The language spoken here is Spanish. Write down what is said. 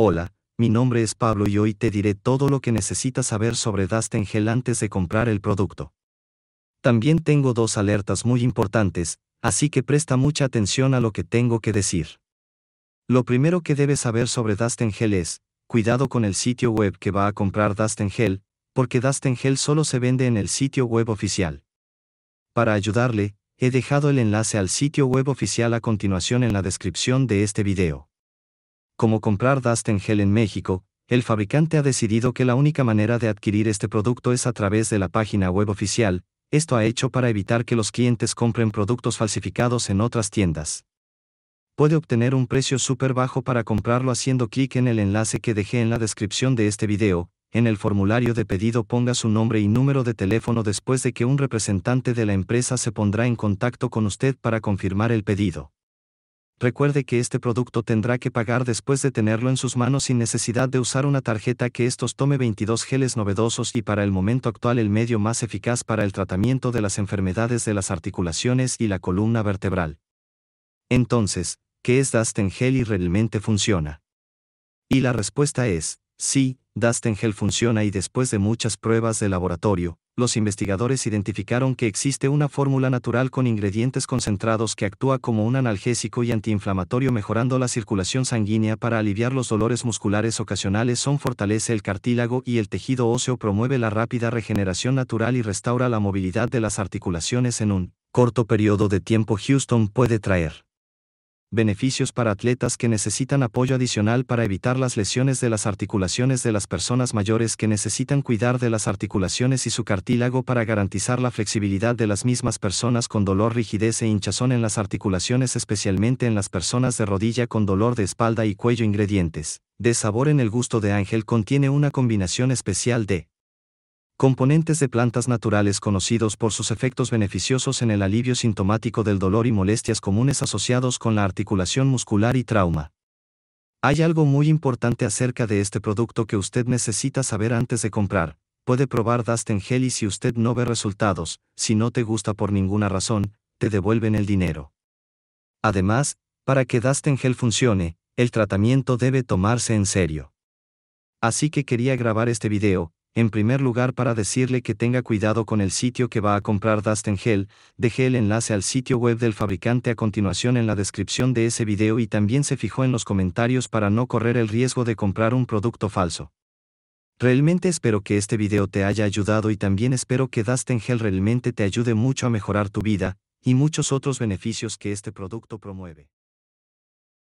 Hola, mi nombre es Pablo y hoy te diré todo lo que necesitas saber sobre Dustin Gel antes de comprar el producto. También tengo dos alertas muy importantes, así que presta mucha atención a lo que tengo que decir. Lo primero que debes saber sobre Dustin es, cuidado con el sitio web que va a comprar Dustin Gel, porque Dustin Gel solo se vende en el sitio web oficial. Para ayudarle, he dejado el enlace al sitio web oficial a continuación en la descripción de este video como comprar Dust en Gel en México, el fabricante ha decidido que la única manera de adquirir este producto es a través de la página web oficial, esto ha hecho para evitar que los clientes compren productos falsificados en otras tiendas. Puede obtener un precio súper bajo para comprarlo haciendo clic en el enlace que dejé en la descripción de este video, en el formulario de pedido ponga su nombre y número de teléfono después de que un representante de la empresa se pondrá en contacto con usted para confirmar el pedido recuerde que este producto tendrá que pagar después de tenerlo en sus manos sin necesidad de usar una tarjeta que estos tome 22 geles novedosos y para el momento actual el medio más eficaz para el tratamiento de las enfermedades de las articulaciones y la columna vertebral. Entonces, ¿qué es Dastengel y realmente funciona? Y la respuesta es, sí, Dastengel funciona y después de muchas pruebas de laboratorio, los investigadores identificaron que existe una fórmula natural con ingredientes concentrados que actúa como un analgésico y antiinflamatorio mejorando la circulación sanguínea para aliviar los dolores musculares ocasionales son fortalece el cartílago y el tejido óseo promueve la rápida regeneración natural y restaura la movilidad de las articulaciones en un corto periodo de tiempo Houston puede traer beneficios para atletas que necesitan apoyo adicional para evitar las lesiones de las articulaciones de las personas mayores que necesitan cuidar de las articulaciones y su cartílago para garantizar la flexibilidad de las mismas personas con dolor, rigidez e hinchazón en las articulaciones, especialmente en las personas de rodilla con dolor de espalda y cuello. Ingredientes. De sabor en el gusto de Ángel contiene una combinación especial de componentes de plantas naturales conocidos por sus efectos beneficiosos en el alivio sintomático del dolor y molestias comunes asociados con la articulación muscular y trauma. Hay algo muy importante acerca de este producto que usted necesita saber antes de comprar. Puede probar Dastengel y si usted no ve resultados, si no te gusta por ninguna razón, te devuelven el dinero. Además, para que Dastengel funcione, el tratamiento debe tomarse en serio. Así que quería grabar este video, en primer lugar, para decirle que tenga cuidado con el sitio que va a comprar Dust dejé el enlace al sitio web del fabricante a continuación en la descripción de ese video y también se fijó en los comentarios para no correr el riesgo de comprar un producto falso. Realmente espero que este video te haya ayudado y también espero que Dust realmente te ayude mucho a mejorar tu vida, y muchos otros beneficios que este producto promueve.